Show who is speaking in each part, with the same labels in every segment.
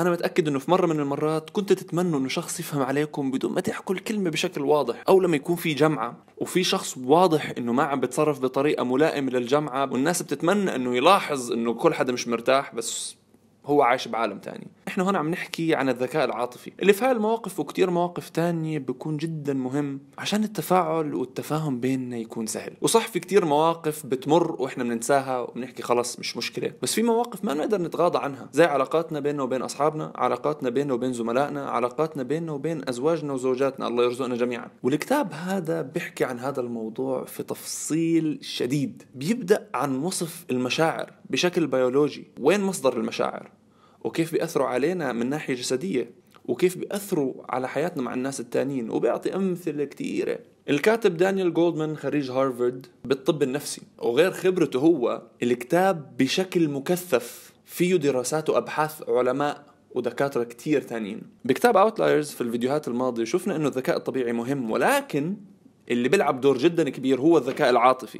Speaker 1: أنا متأكد إنه في مرة من المرات كنت تتمنوا إنه شخص يفهم عليكم بدون ما تحكوا الكلمة بشكل واضح، أو لما يكون في جمعة وفي شخص واضح إنه ما عم بتصرف بطريقة ملائمة للجمعة والناس بتتمنى إنه يلاحظ إنه كل حدا مش مرتاح بس هو عايش بعالم تاني نحن هون عم نحكي عن الذكاء العاطفي اللي في المواقف وكتير مواقف تانية بكون جدا مهم عشان التفاعل والتفاهم بيننا يكون سهل وصح في كتير مواقف بتمر واحنا بننساها وبنحكي خلص مش مشكلة بس في مواقف ما نقدر نتغاضى عنها زي علاقاتنا بيننا وبين أصحابنا علاقاتنا بيننا وبين زملائنا علاقاتنا بيننا وبين أزواجنا وزوجاتنا الله يرزقنا جميعا والكتاب هذا بيحكي عن هذا الموضوع في تفصيل شديد بيبدأ عن وصف المشاعر بشكل بيولوجي وين مصدر المشاعر وكيف بيأثروا علينا من ناحية جسدية وكيف بيأثروا على حياتنا مع الناس التانيين وبيعطي أمثلة كثيرة الكاتب دانيال جولدمان خريج هارفرد بالطب النفسي وغير خبرته هو الكتاب بشكل مكثف فيه دراسات وأبحاث علماء ودكاترة كتير تانيين بكتاب اوتلايرز في الفيديوهات الماضية شفنا انه الذكاء الطبيعي مهم ولكن اللي بيلعب دور جدا كبير هو الذكاء العاطفي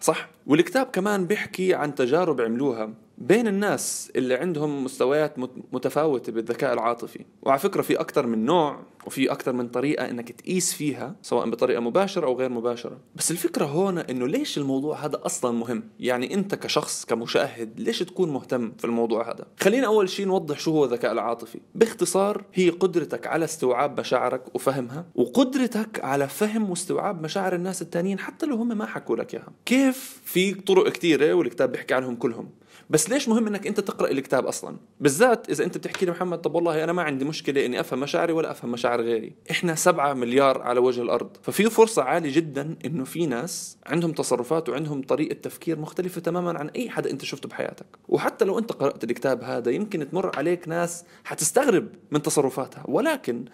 Speaker 1: صح والكتاب كمان بيحكي عن تجارب عملوها بين الناس اللي عندهم مستويات متفاوتة بالذكاء العاطفي وعلى فكرة في أكثر من نوع وفي أكثر من طريقة أنك تقيس فيها سواء بطريقة مباشرة أو غير مباشرة بس الفكرة هون أنه ليش الموضوع هذا أصلا مهم يعني أنت كشخص كمشاهد ليش تكون مهتم في الموضوع هذا خلينا أول شيء نوضح شو هو الذكاء العاطفي باختصار هي قدرتك على استوعاب مشاعرك وفهمها وقدرتك على فهم واستوعاب مشاعر الناس التانيين حتى لو هم ما حكوا لك إياها كيف في طرق كثيرة والكتاب بيحكي عنهم كلهم بس ليش مهم انك انت تقرا الكتاب اصلا بالذات اذا انت بتحكي لي محمد طب والله انا ما عندي مشكله اني افهم مشاعري ولا افهم مشاعر غيري احنا سبعة مليار على وجه الارض ففي فرصه عاليه جدا انه في ناس عندهم تصرفات وعندهم طريقه تفكير مختلفه تماما عن اي حدا انت شفته بحياتك وحتى لو انت قرات الكتاب هذا يمكن تمر عليك ناس حتستغرب من تصرفاتها ولكن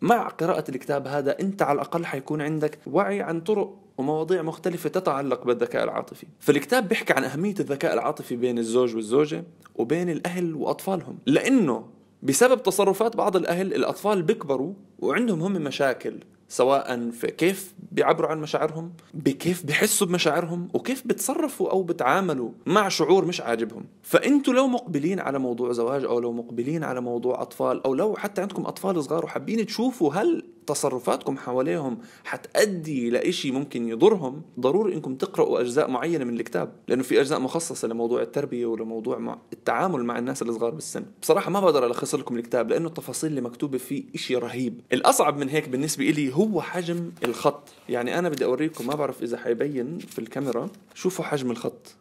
Speaker 1: مع قراءة الكتاب هذا أنت على الأقل حيكون عندك وعي عن طرق ومواضيع مختلفة تتعلق بالذكاء العاطفي فالكتاب بيحكي عن أهمية الذكاء العاطفي بين الزوج والزوجة وبين الأهل وأطفالهم لأنه بسبب تصرفات بعض الأهل الأطفال بيكبروا وعندهم هم مشاكل سواء في كيف بيعبروا عن مشاعرهم بكيف بيحسوا بمشاعرهم وكيف بتصرفوا أو بتعاملوا مع شعور مش عاجبهم فأنتوا لو مقبلين على موضوع زواج أو لو مقبلين على موضوع أطفال أو لو حتى عندكم أطفال صغار وحابين تشوفوا هل تصرفاتكم حواليهم حتأدي لإشي ممكن يضرهم ضروري إنكم تقرأوا أجزاء معينة من الكتاب لأنه في أجزاء مخصصة لموضوع التربية ولموضوع مع التعامل مع الناس الصغار بالسن بصراحة ما بقدر ألخص لكم الكتاب لأنه التفاصيل اللي مكتوبة فيه إشي رهيب الأصعب من هيك بالنسبة إلي هو حجم الخط يعني أنا بدي أوريكم ما بعرف إذا حيبين في الكاميرا شوفوا حجم الخط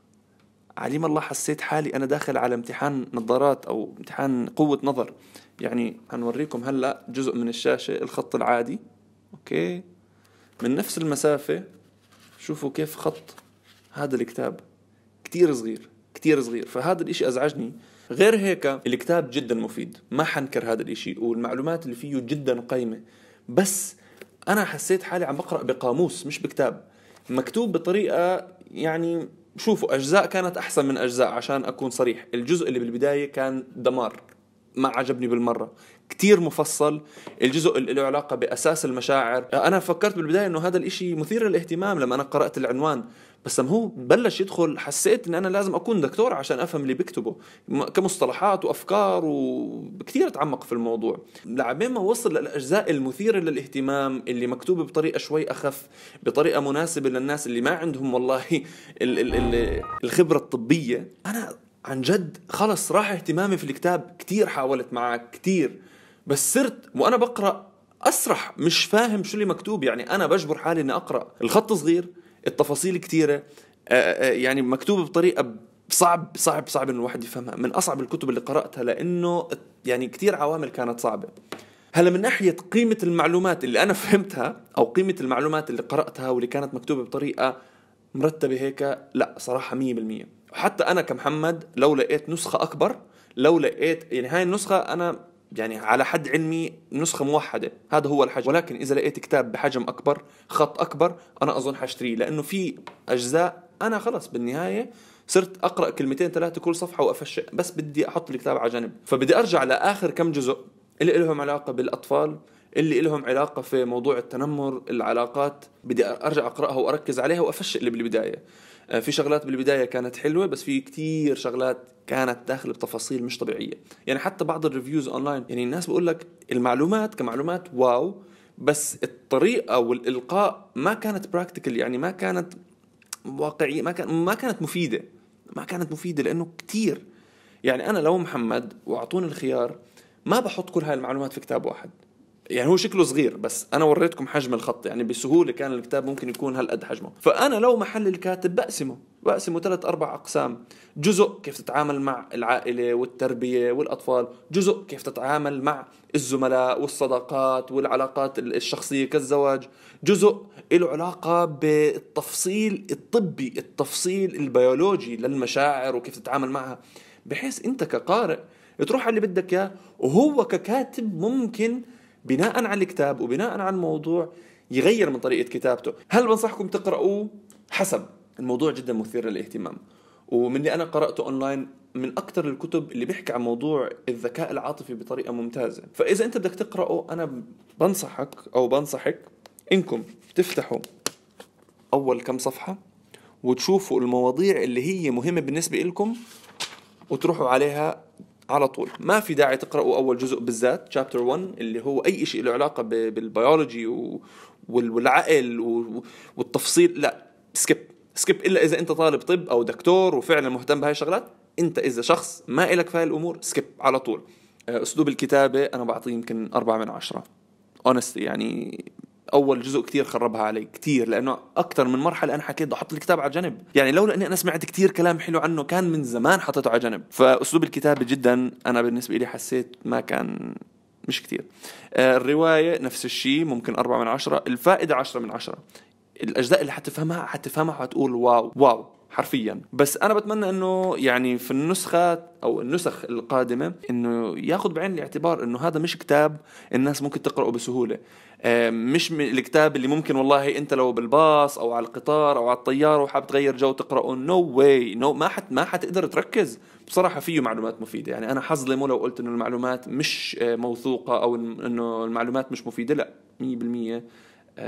Speaker 1: عليم الله حسيت حالي أنا داخل على امتحان نظارات أو امتحان قوة نظر يعني هنوريكم هلأ جزء من الشاشة الخط العادي أوكي من نفس المسافة شوفوا كيف خط هذا الكتاب كتير صغير كتير صغير فهذا الإشي أزعجني غير هيك الكتاب جدا مفيد ما حنكر هذا الإشي والمعلومات اللي فيه جدا قيمة بس أنا حسيت حالي عم بقرأ بقاموس مش بكتاب مكتوب بطريقة يعني شوفوا اجزاء كانت احسن من اجزاء عشان اكون صريح الجزء اللي بالبدايه كان دمار ما عجبني بالمره كتير مفصل الجزء اللي له علاقه باساس المشاعر انا فكرت بالبدايه انه هذا الاشي مثير للاهتمام لما انا قرات العنوان بس لما هو بلش يدخل حسيت ان انا لازم اكون دكتور عشان افهم اللي بكتبه كمصطلحات وافكار وكثير تعمق في الموضوع لعبين ما وصل للاجزاء المثيره للاهتمام اللي مكتوبه بطريقه شوي اخف بطريقه مناسبه للناس اللي ما عندهم والله ال ال ال الخبره الطبيه انا عن جد خلص راح اهتمامي في الكتاب كثير حاولت معك كثير بس صرت وانا بقرا اسرح مش فاهم شو اللي مكتوب يعني انا بجبر حالي اني اقرا الخط صغير التفاصيل كثيره آه، آه، آه، يعني مكتوبه بطريقه صعب صعب صعب ان الواحد يفهمها من اصعب الكتب اللي قراتها لانه يعني كثير عوامل كانت صعبه هلا من ناحيه قيمه المعلومات اللي انا فهمتها او قيمه المعلومات اللي قراتها واللي كانت مكتوبه بطريقه مرتبه هيك لا صراحه 100% وحتى انا كمحمد لو لقيت نسخه اكبر لو لقيت يعني هاي النسخه انا يعني على حد علمي نسخه موحده هذا هو الحجم ولكن اذا لقيت كتاب بحجم اكبر خط اكبر انا اظن حاشتريه لانه في اجزاء انا خلص بالنهايه صرت اقرا كلمتين ثلاثه كل صفحه وافشق بس بدي احط الكتاب على جنب فبدي ارجع لاخر كم جزء اللي لهم علاقه بالاطفال اللي لهم علاقة في موضوع التنمر العلاقات بدي أرجع أقرأها وأركز عليها وأفشل اللي بالبداية آه، في شغلات بالبداية كانت حلوة بس في كتير شغلات كانت داخله بتفاصيل مش طبيعية يعني حتى بعض الريفيوز أونلاين يعني الناس بقول لك المعلومات كمعلومات واو بس الطريقة والإلقاء ما كانت براكتيكال يعني ما كانت واقعية ما, كان ما كانت مفيدة ما كانت مفيدة لأنه كتير يعني أنا لو محمد وأعطوني الخيار ما بحط كل هاي المعلومات في كتاب واحد يعني هو شكله صغير بس انا وريتكم حجم الخط يعني بسهوله كان الكتاب ممكن يكون هالقد حجمه فانا لو محل الكاتب بقسمه بقسمه ثلاث اربع اقسام جزء كيف تتعامل مع العائله والتربيه والاطفال جزء كيف تتعامل مع الزملاء والصداقات والعلاقات الشخصيه كالزواج جزء له علاقه بالتفصيل الطبي التفصيل البيولوجي للمشاعر وكيف تتعامل معها بحيث انت كقارئ تروح على اللي بدك اياه وهو ككاتب ممكن بناء على الكتاب وبناء على الموضوع يغير من طريقه كتابته هل بنصحكم تقرأوه حسب الموضوع جدا مثير للاهتمام ومن اللي انا قراته اونلاين من اكثر الكتب اللي بيحكي عن موضوع الذكاء العاطفي بطريقه ممتازه فاذا انت بدك تقراه انا بنصحك او بنصحك انكم تفتحوا اول كم صفحه وتشوفوا المواضيع اللي هي مهمه بالنسبه لكم وتروحوا عليها على طول ما في داعي تقرأوا أول جزء بالذات chapter 1 اللي هو أي شيء له علاقة بالبيولوجي والعقل والتفصيل لا سكيب سكيب إلا إذا أنت طالب طب أو دكتور وفعلا مهتم بهاي الشغلات أنت إذا شخص ما إلك في هاي الأمور سكيب على طول أسلوب الكتابة أنا بعطيه يمكن أربعة من عشرة honestly يعني اول جزء كتير خربها علي كتير لانه اكثر من مرحله انا حكيت بدي احط الكتاب على جنب يعني لولا اني انا سمعت كتير كلام حلو عنه كان من زمان حطيته على جنب فاسلوب الكتابه جدا انا بالنسبه لي حسيت ما كان مش كتير آه، الرواية نفس الشيء ممكن أربعة من عشرة الفائدة عشرة من عشرة الأجزاء اللي حتفهمها حتفهمها وحتقول واو واو حرفيا بس انا بتمنى انه يعني في النسخه او النسخ القادمه انه ياخذ بعين الاعتبار انه هذا مش كتاب الناس ممكن تقراه بسهوله آه، مش الكتاب اللي ممكن والله انت لو بالباص او على القطار او على الطياره وحاب تغير جو تقراه نو واي نو ما حت ما حتقدر تركز بصراحه فيه معلومات مفيده يعني انا حظلمه لو قلت انه المعلومات مش آه، موثوقه او انه المعلومات مش مفيده لا 100% آه،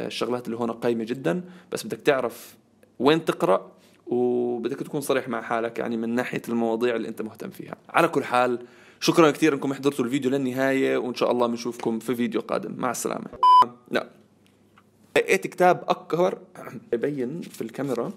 Speaker 1: الشغلات اللي هون قايمه جدا بس بدك تعرف وين تقرا وبدك تكون صريح مع حالك يعني من ناحيه المواضيع اللي انت مهتم فيها على كل حال شكرا كثير انكم حضرتوا الفيديو للنهايه وان شاء الله بنشوفكم في فيديو قادم مع السلامه لا لقيت كتاب اكبر يبين في الكاميرا